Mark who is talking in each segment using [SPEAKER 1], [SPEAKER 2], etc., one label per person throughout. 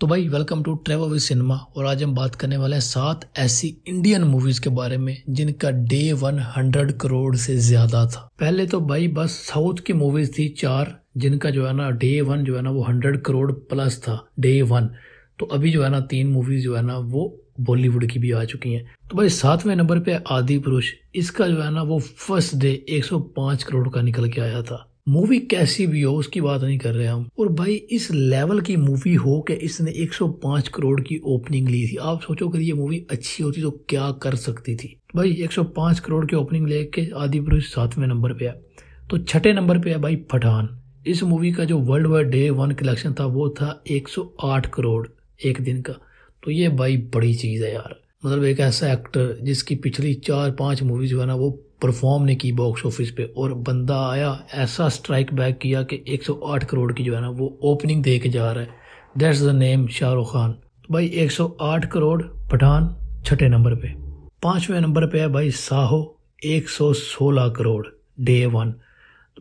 [SPEAKER 1] तो भाई welcome to travel with cinema और आज हम बात करने वाले हैं सात ऐसी इंडियन मूवीज़ के बारे में जिनका डे वन हंड्रेड करोड़ से ज़्यादा था पहले तो भाई बस साउथ की मूवीज़ थी चार जिनका जो है ना डे वन जो है ना वो हंड्रेड करोड़ प्लस था डे वन तो अभी जो है ना तीन मूवीज़ जो है ना वो बॉलीवुड की भी आ चुकी हैं तो भाई सातवें नंबर पे आदि पुरुष इसका जो है ना वो फर्स्ट डे 105 करोड़ का निकल के आया था मूवी कैसी भी हो उसकी बात नहीं कर रहे हम और भाई इस लेवल की मूवी हो के इसने 105 करोड़ की ओपनिंग ली थी आप सोचो कि ये मूवी अच्छी होती तो क्या कर सकती थी भाई 105 करोड़ की ओपनिंग लेके आदि पुरुष सातवें नंबर पे है तो छठे नंबर पे है भाई पठान इस मूवी का जो world wide day one collection था वो था 108 करोड़ एक दिन का तो ये भाई बड़ी चीज़ है यार मतलब एक ऐसा एक्टर जिसकी पिछली चार पांच मूवीज जो है ना वो परफॉर्म नहीं की बॉक्स ऑफिस पे और बंदा आया ऐसा स्ट्राइक बैक किया कि 108 करोड़ की जो है ना वो ओपनिंग दे के जा रहा है that's the name Shahrukh Khan भाई 108 करोड़ पठान छठे नंबर पे पांचवें नंबर पे है भाई साहो 116 करोड़ डे वन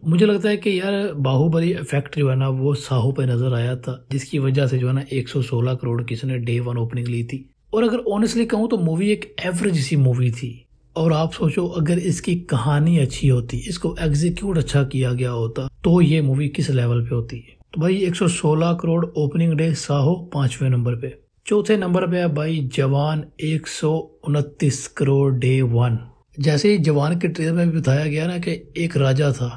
[SPEAKER 1] मुझे लगता है कि यार बाहुबली इफेक्ट जो है ना वो साहो पे नज़र आया था जिसकी वजह से जो है ना 116 करोड़ किसी ने डे वन ओपनिंग ली थी और अगर ऑनेस्टली कहूँ तो मूवी एक एवरेज सी मूवी थी और आप सोचो अगर इसकी कहानी अच्छी होती इसको एग्जीक्यूट अच्छा किया गया होता तो ये मूवी किस लेवल पे होती है तो भाई 116 करोड़ ओपनिंग डे साहो पांचवें नंबर पे चौथे नंबर पे है भाई जवान एक करोड़ डे वन जैसे ही जवान के ट्रेलर में भी बताया गया ना कि एक राजा था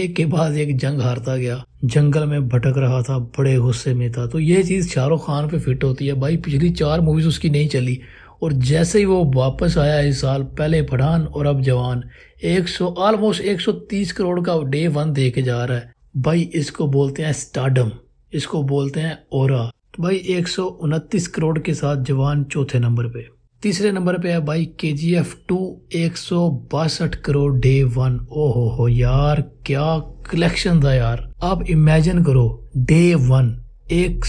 [SPEAKER 1] एक के बाद एक जंग हारता गया जंगल में भटक रहा था बड़े गुस्से में था तो ये चीज़ शाहरुख खान पे फिट होती है भाई पिछली चार मूवीज उसकी नहीं चली और जैसे ही वो वापस आया इस साल पहले पठान और अब जवान 100 ऑलमोस्ट तीस करोड़ का डे वन दे के जा रहा है भाई इसको बोलते हैं स्टार्डम इसको बोलते हैं और भाई एक करोड़ के साथ जवान चौथे नंबर पे तीसरे नंबर पे है भाई के जी एफ टू एक करोड़ डे वन ओ हो हो यार क्या कलेक्शन था यार आप इमेजिन करो डे वन एक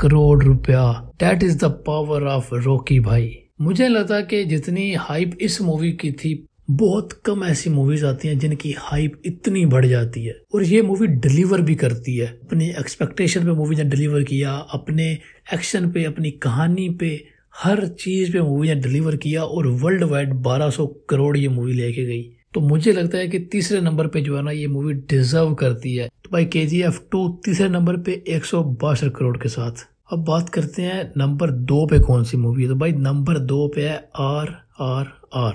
[SPEAKER 1] करोड़ रुपया that is the power of Rocky भाई मुझे लगा कि जितनी हाइप इस मूवी की थी बहुत कम ऐसी मूवीज आती हैं जिनकी हाइप इतनी बढ़ जाती है और ये मूवी डिलीवर भी करती है अपने एक्सपेक्टेशन पे मूवी ने डिलीवर किया अपने एक्शन पे अपनी कहानी पे हर चीज़ पे मूवी ने डिलीवर किया और वर्ल्ड वाइड 1200 करोड़ ये मूवी लेके गई तो मुझे लगता है कि तीसरे नंबर पे जो है ना ये मूवी डिजर्व करती है तो भाई के जी एफ टू तीसरे नंबर पे एक करोड़ के साथ अब बात करते हैं नंबर दो पे कौन सी मूवी है तो भाई नंबर दो पे है आर आर आर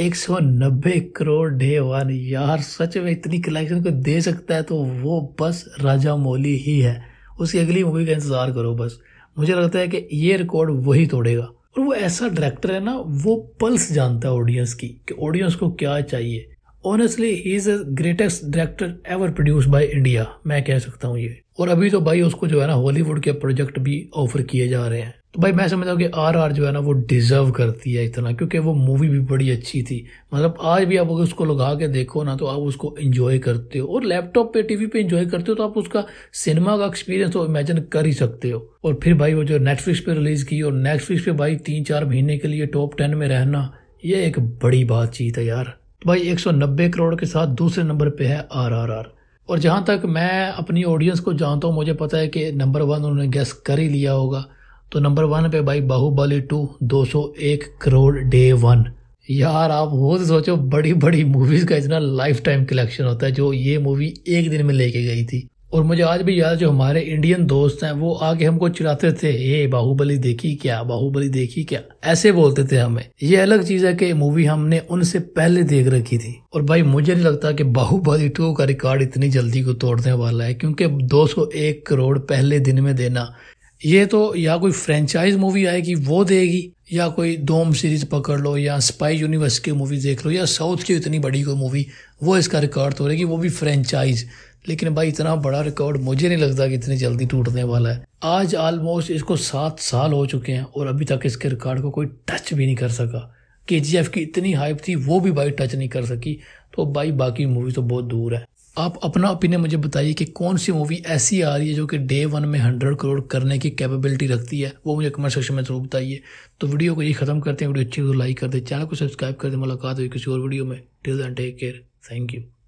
[SPEAKER 1] एक सौ नब्बे करोड़ डे वन यार सच में इतनी कलेक्शन को दे सकता है तो वो बस राजा मौली ही है उसकी अगली मूवी का इंतज़ार करो बस मुझे लगता है कि ये रिकॉर्ड वही तोड़ेगा और वो ऐसा डायरेक्टर है ना वो पल्स जानता है ऑडियंस की कि ऑडियंस को क्या चाहिए honestly he is the greatest director ever produce by India मैं कह सकता हूँ ये और अभी तो भाई उसको जो है ना हॉलीवुड के प्रोजेक्ट भी ऑफर किए जा रहे हैं तो भाई मैं समझता हूँ कि आर आर जो है ना वो डिज़र्व करती है इतना क्योंकि वो मूवी भी बड़ी अच्छी थी मतलब आज भी आप अगर उसको लगा के देखो ना तो आप उसको इन्जॉय करते हो और लैपटॉप पे टीवी पे इन्जॉय करते हो तो आप उसका सिनेमा का एक्सपीरियंस तो इमेजिन कर ही सकते हो और फिर भाई वो जो नेटफ्लिक्स पे रिलीज़ की और नेटफ्लिक्स पे भाई तीन चार महीने के लिए टॉप टेन में रहना ये एक बड़ी बातचीत है यार तो भाई एक करोड़ के साथ दूसरे नंबर पे है आर आर आर और जहाँ तक मैं अपनी ऑडियंस को जानता हूँ मुझे पता है कि नंबर वन उन्होंने गैस कर ही लिया होगा तो नंबर वन पे भाई बाहुबली टू एक करोड़ डे वन यार आप वो तो सोचो बड़ी बड़ी मूवीज़ का इतना लाइफ टाइम कलेक्शन होता है जो ये मूवी एक दिन में लेके गई थी और मुझे आज भी याद जो हमारे इंडियन दोस्त हैं वो आके हमको चिराते थे ये बाहुबली देखी क्या बाहुबली देखी क्या ऐसे बोलते थे हमें ये अलग चीज है कि मूवी हमने उनसे पहले देख रखी थी और भाई मुझे नहीं लगता कि बाहुबली टू का रिकॉर्ड इतनी जल्दी को तोड़ने वाला है क्योंकि 201 करोड़ पहले दिन में देना ये तो या कोई फ्रेंचाइज मूवी आएगी वो देगी या कोई डोम सीरीज पकड़ लो या स्पाई यूनिवर्स की मूवी देख लो या साउथ की इतनी बड़ी कोई मूवी वो इसका रिकॉर्ड तोड़ेगी वो भी फ्रेंचाइज लेकिन भाई इतना बड़ा रिकॉर्ड मुझे नहीं लगता कि इतनी जल्दी टूटने वाला है आज ऑलमोस्ट इसको सात साल हो चुके हैं और अभी तक इसके रिकॉर्ड को कोई टच भी नहीं कर सका के की इतनी हाइप थी वो भी भाई टच नहीं कर सकी तो भाई बाकी मूवी तो बहुत दूर है आप अपना ओपिनियन मुझे बताइए कि कौन सी मूवी ऐसी आ रही है जो कि डे वन में हंड्रेड करोड़ करने की कैपेबिलिटी रखती है वो मुझे कमेंट सेक्शन में जरूर बताइए तो वीडियो को ये खत्म करते हैं वीडियो अच्छी तो लाइक कर दे चैनल को सब्सक्राइब कर दे मुलाकात हुई किसी और वीडियो में till then take care thank you